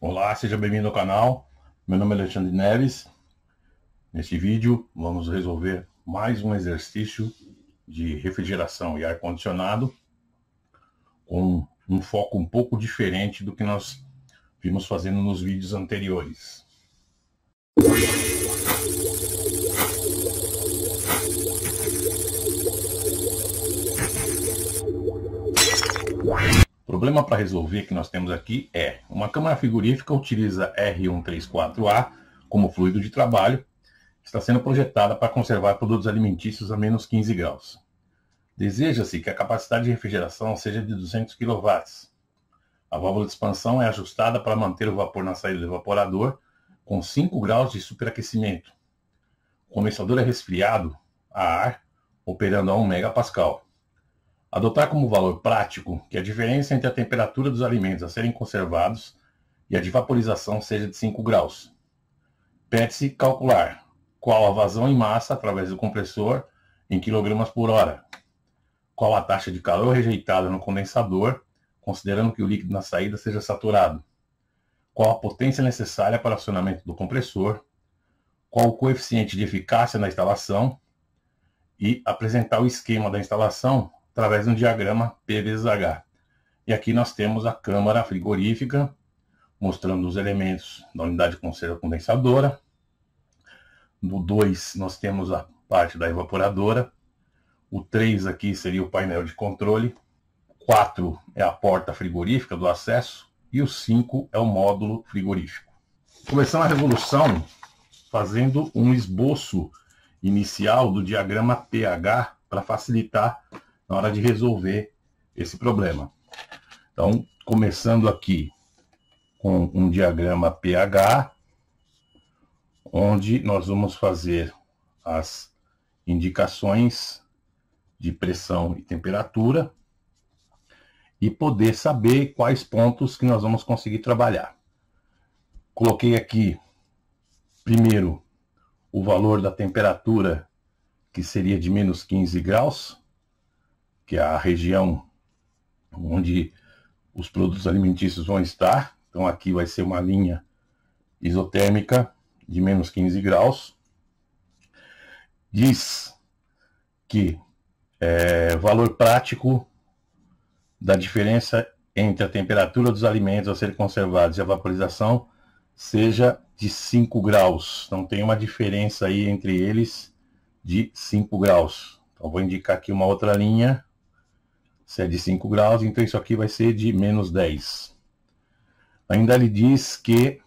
Olá, seja bem-vindo ao canal. Meu nome é Alexandre Neves. Neste vídeo vamos resolver mais um exercício de refrigeração e ar-condicionado com um foco um pouco diferente do que nós vimos fazendo nos vídeos anteriores. O problema para resolver que nós temos aqui é uma câmara frigorífica utiliza R134A como fluido de trabalho, está sendo projetada para conservar produtos alimentícios a menos 15 graus. Deseja-se que a capacidade de refrigeração seja de 200 kW. A válvula de expansão é ajustada para manter o vapor na saída do evaporador com 5 graus de superaquecimento. O condensador é resfriado a ar, operando a 1 MPa. Adotar como valor prático que a diferença entre a temperatura dos alimentos a serem conservados e a de vaporização seja de 5 graus. Pede-se calcular qual a vazão em massa através do compressor em quilogramas por hora, qual a taxa de calor rejeitada no condensador, considerando que o líquido na saída seja saturado, qual a potência necessária para o acionamento do compressor, qual o coeficiente de eficácia na instalação e apresentar o esquema da instalação através de um diagrama P vezes H. E aqui nós temos a câmara frigorífica, mostrando os elementos da unidade de conserva condensadora. No 2, nós temos a parte da evaporadora. O 3 aqui seria o painel de controle. 4 é a porta frigorífica do acesso. E o 5 é o módulo frigorífico. Começamos a revolução fazendo um esboço inicial do diagrama pH para facilitar na hora de resolver esse problema. Então, começando aqui com um diagrama pH, onde nós vamos fazer as indicações de pressão e temperatura e poder saber quais pontos que nós vamos conseguir trabalhar. Coloquei aqui, primeiro, o valor da temperatura, que seria de menos 15 graus, que é a região onde os produtos alimentícios vão estar. Então aqui vai ser uma linha isotérmica de menos 15 graus. Diz que é, valor prático da diferença entre a temperatura dos alimentos a serem conservados e a vaporização seja de 5 graus. Então tem uma diferença aí entre eles de 5 graus. Então vou indicar aqui uma outra linha se é de 5 graus, então isso aqui vai ser de menos 10. Ainda ele diz que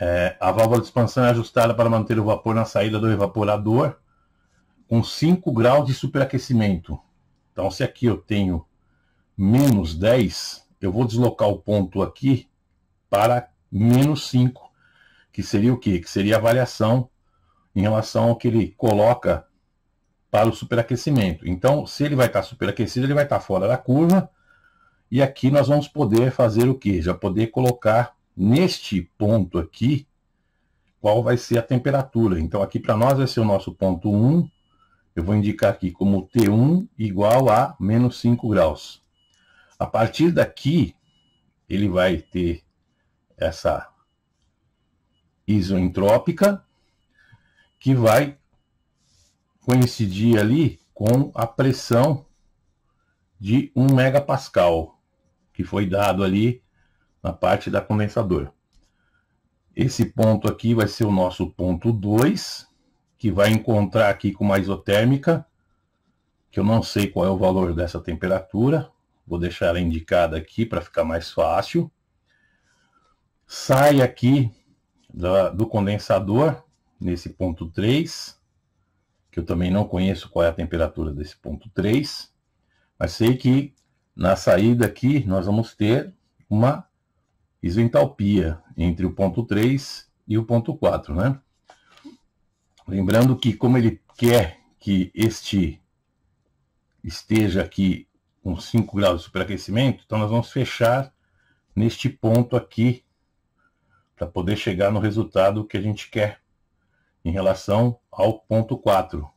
é, a válvula de expansão é ajustada para manter o vapor na saída do evaporador com 5 graus de superaquecimento. Então, se aqui eu tenho menos 10, eu vou deslocar o ponto aqui para menos 5, que seria o quê? Que seria a variação em relação ao que ele coloca para o superaquecimento. Então, se ele vai estar superaquecido, ele vai estar fora da curva. E aqui nós vamos poder fazer o que? Já poder colocar neste ponto aqui qual vai ser a temperatura. Então, aqui para nós vai ser o nosso ponto 1. Eu vou indicar aqui como T1 igual a menos 5 graus. A partir daqui, ele vai ter essa isentrópica que vai coincidir ali com a pressão de 1 megapascal que foi dado ali na parte da condensadora. Esse ponto aqui vai ser o nosso ponto 2, que vai encontrar aqui com uma isotérmica, que eu não sei qual é o valor dessa temperatura, vou deixar ela indicada aqui para ficar mais fácil. Sai aqui da, do condensador, nesse ponto 3, que eu também não conheço qual é a temperatura desse ponto 3, mas sei que na saída aqui nós vamos ter uma isentalpia entre o ponto 3 e o ponto 4, né? Lembrando que como ele quer que este esteja aqui com 5 graus de superaquecimento, então nós vamos fechar neste ponto aqui para poder chegar no resultado que a gente quer em relação ao ponto 4,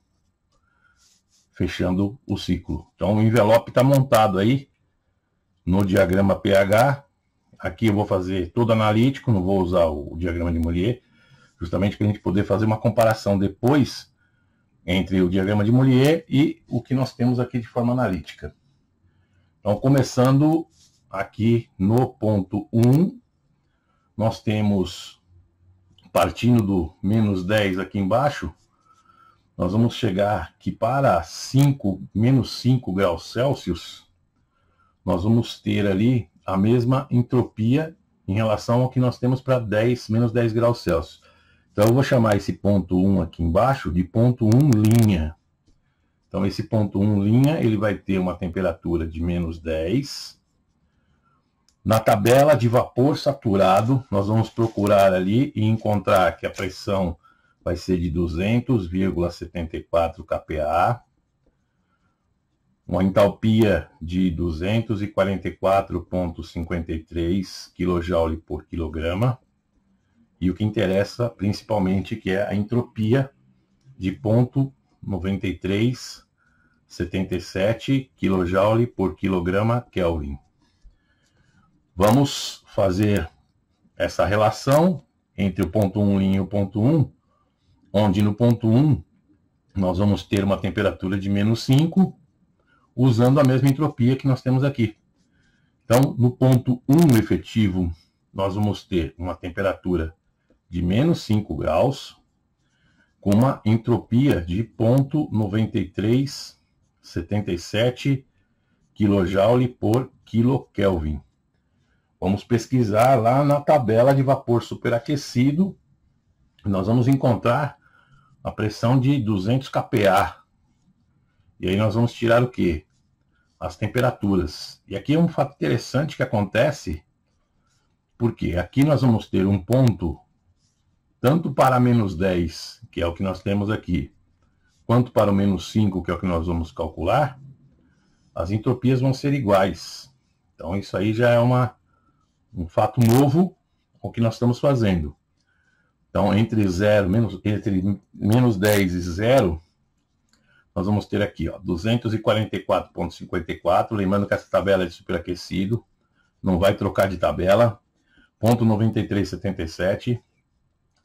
fechando o ciclo. Então o envelope está montado aí no diagrama pH. Aqui eu vou fazer todo analítico, não vou usar o diagrama de Mollier, justamente para a gente poder fazer uma comparação depois entre o diagrama de Mollier e o que nós temos aqui de forma analítica. Então, começando aqui no ponto 1, nós temos partindo do menos 10 aqui embaixo, nós vamos chegar que para 5, menos 5 graus Celsius, nós vamos ter ali a mesma entropia em relação ao que nós temos para 10, menos 10 graus Celsius. Então, eu vou chamar esse ponto 1 aqui embaixo de ponto 1 linha. Então, esse ponto 1 linha, ele vai ter uma temperatura de menos 10 na tabela de vapor saturado, nós vamos procurar ali e encontrar que a pressão vai ser de 200,74 kPa, uma entalpia de 244,53 kJ por quilograma, e o que interessa principalmente que é a entropia de 0,9377 kJ por quilograma Kelvin. Vamos fazer essa relação entre o ponto 1 e o ponto 1, onde no ponto 1 nós vamos ter uma temperatura de menos 5, usando a mesma entropia que nós temos aqui. Então, no ponto 1 efetivo, nós vamos ter uma temperatura de menos 5 graus, com uma entropia de 0,9377 kJ por quilokelvin. Vamos pesquisar lá na tabela de vapor superaquecido. Nós vamos encontrar a pressão de 200 kPa. E aí nós vamos tirar o quê? As temperaturas. E aqui é um fato interessante que acontece, porque aqui nós vamos ter um ponto, tanto para menos 10, que é o que nós temos aqui, quanto para o menos 5, que é o que nós vamos calcular, as entropias vão ser iguais. Então isso aí já é uma um fato novo com o que nós estamos fazendo. Então, entre 0, menos, entre menos 10 e 0, nós vamos ter aqui, 244,54, lembrando que essa tabela é de superaquecido, não vai trocar de tabela, 0.9377.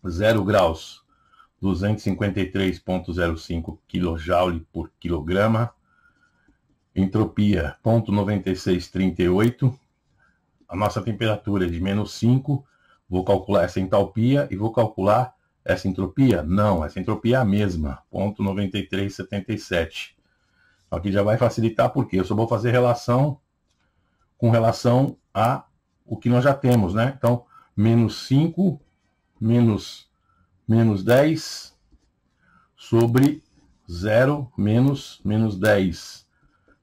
93,77, 0 graus, 253,05 kJ por quilograma, entropia, 0.9638 a nossa temperatura é de menos 5, vou calcular essa entalpia e vou calcular essa entropia? Não, essa entropia é a mesma, ponto 9377. Então, aqui já vai facilitar porque eu só vou fazer relação com relação a o que nós já temos, né? Então, menos 5, menos, menos 10 sobre 0, menos, menos 10.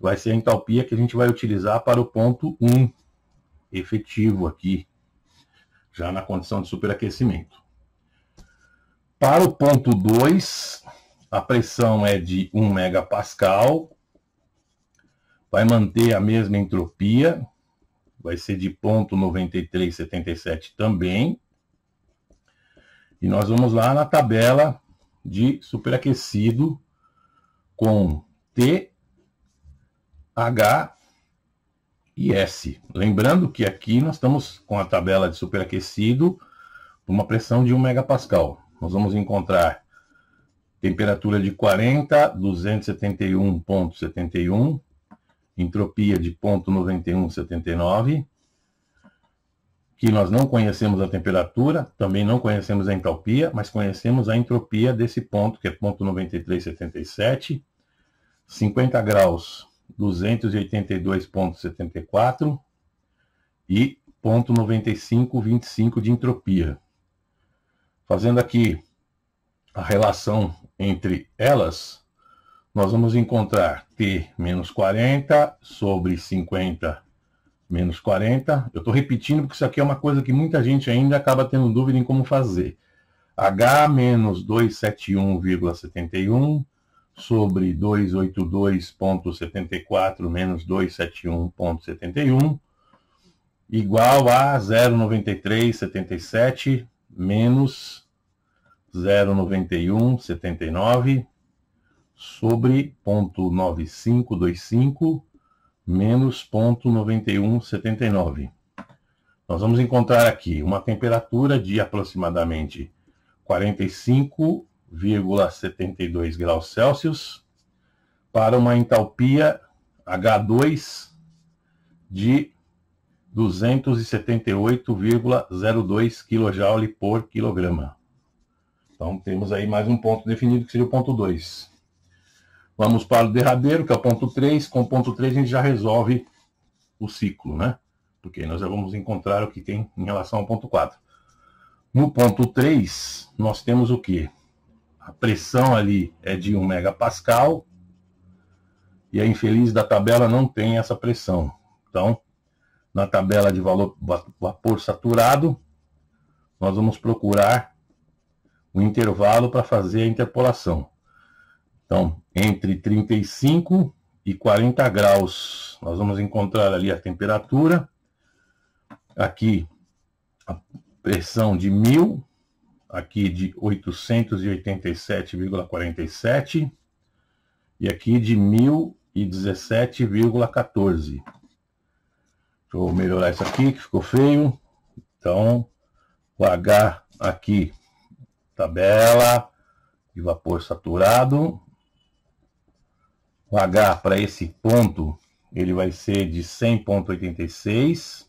vai ser a entalpia que a gente vai utilizar para o ponto 1 efetivo aqui, já na condição de superaquecimento. Para o ponto 2, a pressão é de 1 megapascal, vai manter a mesma entropia, vai ser de ponto 9377 também. E nós vamos lá na tabela de superaquecido com T H e S. Lembrando que aqui nós estamos com a tabela de superaquecido uma pressão de 1 megapascal. Nós vamos encontrar temperatura de 40, 271.71, entropia de 0.9179, que nós não conhecemos a temperatura, também não conhecemos a entalpia, mas conhecemos a entropia desse ponto, que é 0.9377, 50 graus 282,74 e 0,9525 de entropia. Fazendo aqui a relação entre elas, nós vamos encontrar T menos 40 sobre 50 menos 40. Eu estou repetindo porque isso aqui é uma coisa que muita gente ainda acaba tendo dúvida em como fazer. H menos 271,71 sobre 282.74 menos 271.71, igual a 093,77 menos 091,79 sobre ponto 9525 menos ponto 91,79. Nós vamos encontrar aqui uma temperatura de aproximadamente 45 0,72 graus Celsius para uma entalpia H2 de 278,02 kJ por quilograma. Então temos aí mais um ponto definido que seria o ponto 2. Vamos para o derradeiro, que é o ponto 3. Com o ponto 3 a gente já resolve o ciclo, né? Porque nós já vamos encontrar o que tem em relação ao ponto 4. No ponto 3, nós temos o que? a pressão ali é de 1 megapascal e a infeliz da tabela não tem essa pressão. Então, na tabela de valor, vapor saturado, nós vamos procurar o um intervalo para fazer a interpolação. Então, entre 35 e 40 graus, nós vamos encontrar ali a temperatura. Aqui, a pressão de 1000 aqui de 887,47 e aqui de 1017,14. Deixa eu melhorar isso aqui que ficou feio. Então, o H aqui, tabela de vapor saturado. O H para esse ponto, ele vai ser de 100,86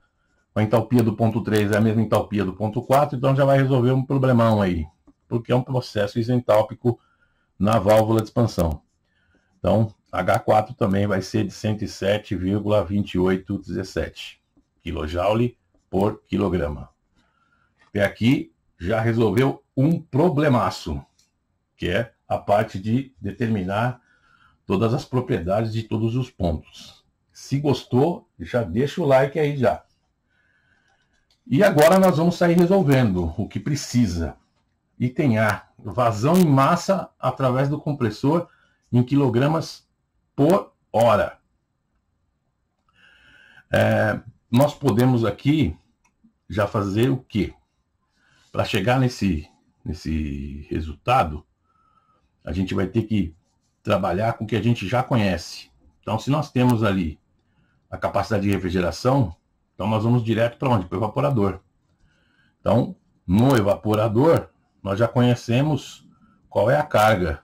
a entalpia do ponto 3 é a mesma entalpia do ponto 4, então já vai resolver um problemão aí, porque é um processo isentálpico na válvula de expansão. Então, H4 também vai ser de 107,2817 kJ por quilograma. Até aqui já resolveu um problemaço, que é a parte de determinar todas as propriedades de todos os pontos. Se gostou, já deixa o like aí já. E agora nós vamos sair resolvendo o que precisa. Item A, vazão em massa através do compressor em quilogramas por hora. É, nós podemos aqui já fazer o quê? Para chegar nesse, nesse resultado, a gente vai ter que trabalhar com o que a gente já conhece. Então, se nós temos ali a capacidade de refrigeração, então nós vamos direto para onde? Para o evaporador. Então, no evaporador, nós já conhecemos qual é a carga.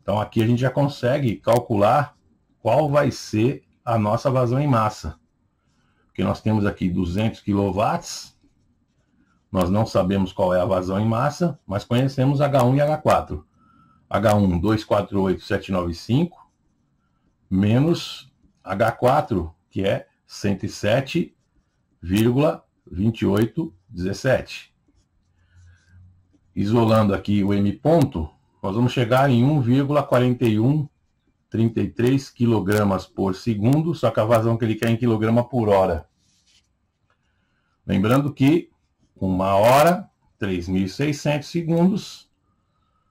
Então aqui a gente já consegue calcular qual vai ser a nossa vazão em massa. Porque nós temos aqui 200 kW, nós não sabemos qual é a vazão em massa, mas conhecemos H1 e H4. H1, 248795, menos H4, que é 107 0,2817. Isolando aqui o M ponto, nós vamos chegar em 1,4133 kg por segundo, só que a vazão que ele quer é em quilograma por hora. Lembrando que uma hora, 3.600 segundos,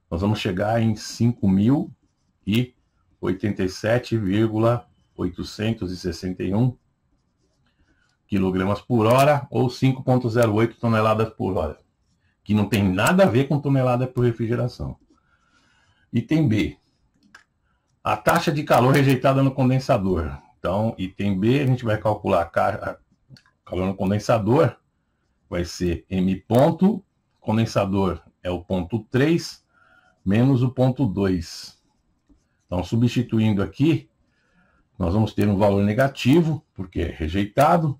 nós vamos chegar em 5.087,861 kg por hora ou 5,08 toneladas por hora, que não tem nada a ver com tonelada por refrigeração. Item B. A taxa de calor rejeitada no condensador. Então, item B, a gente vai calcular a, calor no condensador, vai ser M ponto, condensador é o ponto 3, menos o ponto 2. Então, substituindo aqui, nós vamos ter um valor negativo, porque é rejeitado,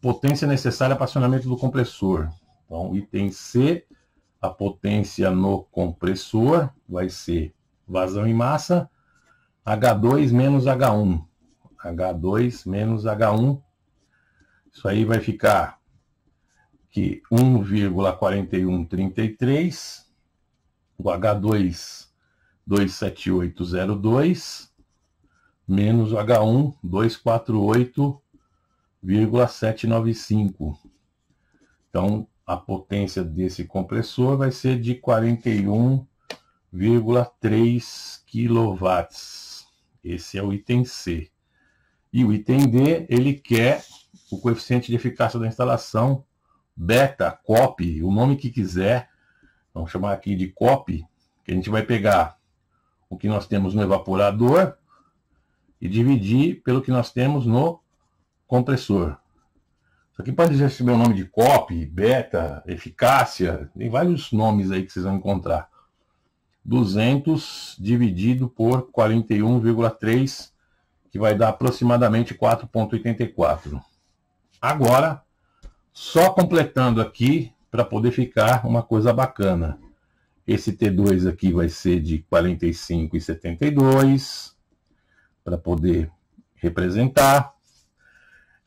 potência necessária para acionamento do compressor. Então, item C, a potência no compressor vai ser vazão em massa, H2 menos H1. H2 menos H1. Isso aí vai ficar que 1,4133, o H2, 27802, menos o H1, 248 0,795. Então, a potência desse compressor vai ser de 41,3 kW. Esse é o item C. E o item D, ele quer o coeficiente de eficácia da instalação beta, COP, o nome que quiser. Vamos chamar aqui de COP, que a gente vai pegar o que nós temos no evaporador e dividir pelo que nós temos no compressor. Isso aqui pode receber o nome de COP, beta, eficácia, tem vários nomes aí que vocês vão encontrar. 200 dividido por 41,3, que vai dar aproximadamente 4,84. Agora, só completando aqui para poder ficar uma coisa bacana. Esse T2 aqui vai ser de 45,72 para poder representar.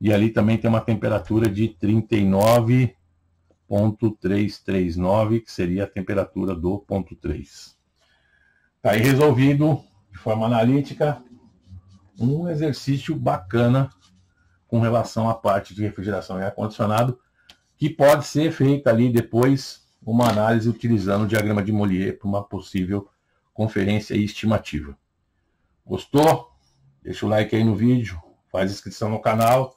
E ali também tem uma temperatura de 39.339, que seria a temperatura do ponto 3. Está aí resolvido, de forma analítica, um exercício bacana com relação à parte de refrigeração e ar-condicionado, que pode ser feita ali depois uma análise utilizando o diagrama de Mollier para uma possível conferência estimativa. Gostou? Deixa o like aí no vídeo, faz inscrição no canal